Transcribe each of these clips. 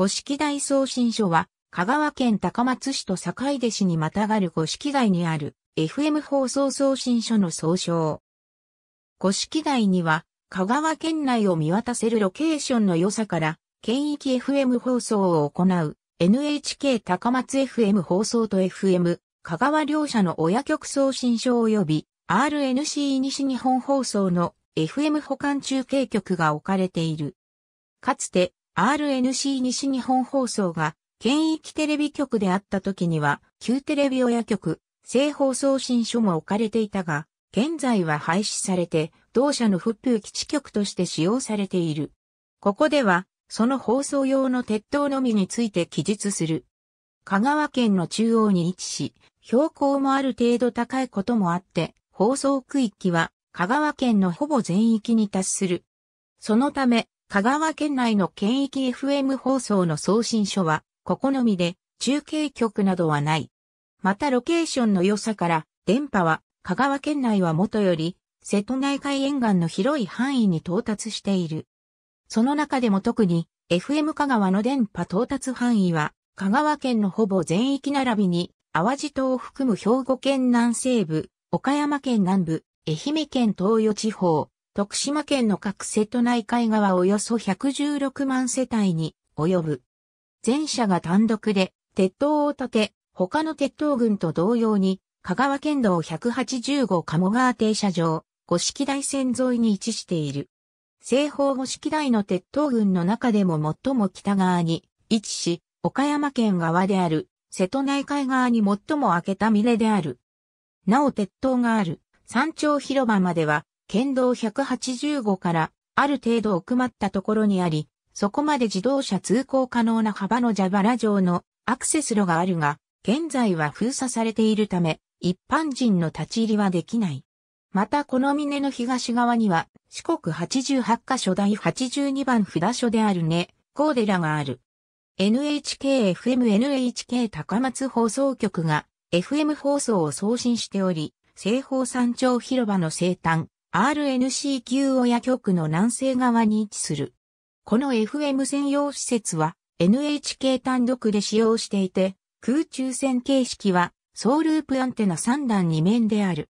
五色台送信所は、香川県高松市と坂出市にまたがる五色台にある FM 放送送信所の総称。五色台には、香川県内を見渡せるロケーションの良さから、県域 FM 放送を行う NHK 高松 FM 放送と FM 香川両社の親局送信所及び RNC 西日本放送の FM 保管中継局が置かれている。かつて RNC 西日本放送が県域テレビ局であった時には、旧テレビ親局、正放送新書も置かれていたが、現在は廃止されて、同社の復旧基地局として使用されている。ここでは、その放送用の鉄塔のみについて記述する。香川県の中央に位置し、標高もある程度高いこともあって、放送区域は香川県のほぼ全域に達する。そのため、香川県内の県域 FM 放送の送信所は、ここのみで、中継局などはない。またロケーションの良さから、電波は、香川県内はもとより、瀬戸内海沿岸の広い範囲に到達している。その中でも特に、FM 香川の電波到達範囲は、香川県のほぼ全域並びに、淡路島を含む兵庫県南西部、岡山県南部、愛媛県東予地方、徳島県の各瀬戸内海側およそ116万世帯に及ぶ。前者が単独で鉄塔を建て、他の鉄塔群と同様に、香川県道185鴨川停車場、五式台線沿いに位置している。西方五式台の鉄塔群の中でも最も北側に位置し、岡山県側である、瀬戸内海側に最も開けた峰である。なお鉄塔がある、山頂広場までは県道185からある程度奥まったところにあり、そこまで自動車通行可能な幅の蛇腹城のアクセス路があるが、現在は封鎖されているため、一般人の立ち入りはできない。またこの峰の東側には、四国88カ所第82番札所であるね、デラがある。NHKFMNHK 高松放送局が FM 放送を送信しており、西方山頂広場の西端、RNC 級親局の南西側に位置する。この FM 専用施設は NHK 単独で使用していて、空中線形式は総ループアンテナ3段2面である。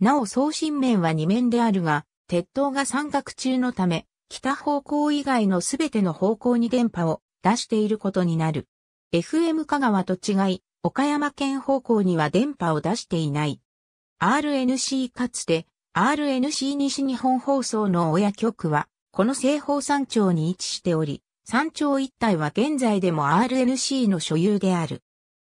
なお送信面は2面であるが、鉄塔が三角中のため、北方向以外のすべての方向に電波を出していることになる。FM 香川と違い、岡山県方向には電波を出していない。RNC かつて RNC 西日本放送の親局は、この西方山頂に位置しており、山頂一帯は現在でも RNC の所有である。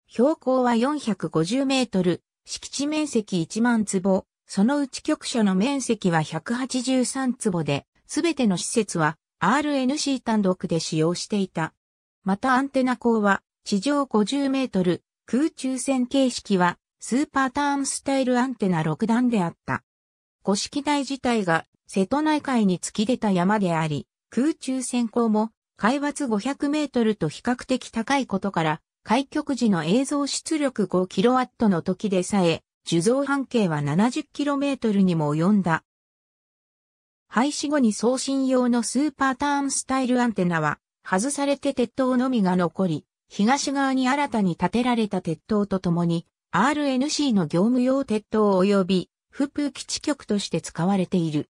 標高は450メートル、敷地面積1万坪、そのうち局所の面積は183坪で、すべての施設は RNC 単独で使用していた。またアンテナ港は地上50メートル、空中線形式はスーパーターンスタイルアンテナ6段であった。五色台自体が瀬戸内海に突き出た山であり、空中潜航も海抜500メートルと比較的高いことから、開局時の映像出力 5kW の時でさえ、受像半径は7 0キロメートルにも及んだ。廃止後に送信用のスーパーターンスタイルアンテナは、外されて鉄塔のみが残り、東側に新たに建てられた鉄塔とともに、RNC の業務用鉄塔及びフプー基地局として使われている。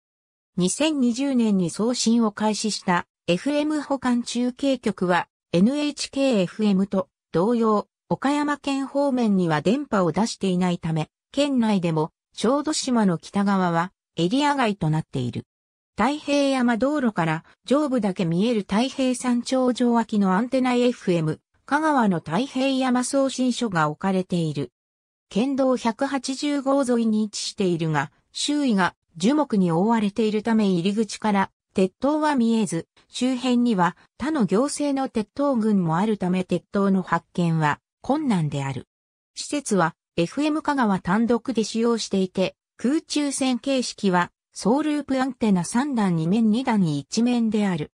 2020年に送信を開始した FM 保管中継局は NHKFM と同様、岡山県方面には電波を出していないため、県内でも小豆島の北側はエリア外となっている。太平山道路から上部だけ見える太平山頂上脇のアンテナ FM、香川の太平山送信所が置かれている。県道180号沿いに位置しているが、周囲が樹木に覆われているため入り口から鉄塔は見えず、周辺には他の行政の鉄塔群もあるため鉄塔の発見は困難である。施設は FM 香川単独で使用していて、空中線形式は総ループアンテナ3段2面2段に1面である。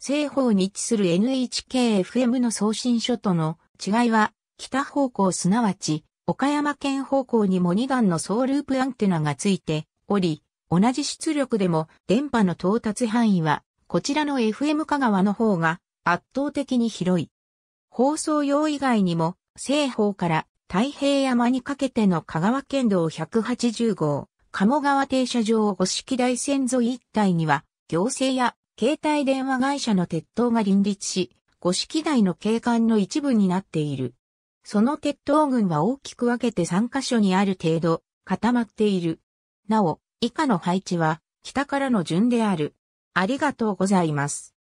西方に位置する NHKFM の送信所との違いは、北方向すなわち岡山県方向にも2段の総ループアンテナがついており、同じ出力でも電波の到達範囲は、こちらの FM 香川の方が圧倒的に広い。放送用以外にも、西方から太平山にかけての香川県道180号、鴨川停車場五式台線沿い一帯には、行政や携帯電話会社の鉄塔が林立し、五式台の景観の一部になっている。その鉄塔群は大きく分けて3カ所にある程度固まっている。なお、以下の配置は北からの順である。ありがとうございます。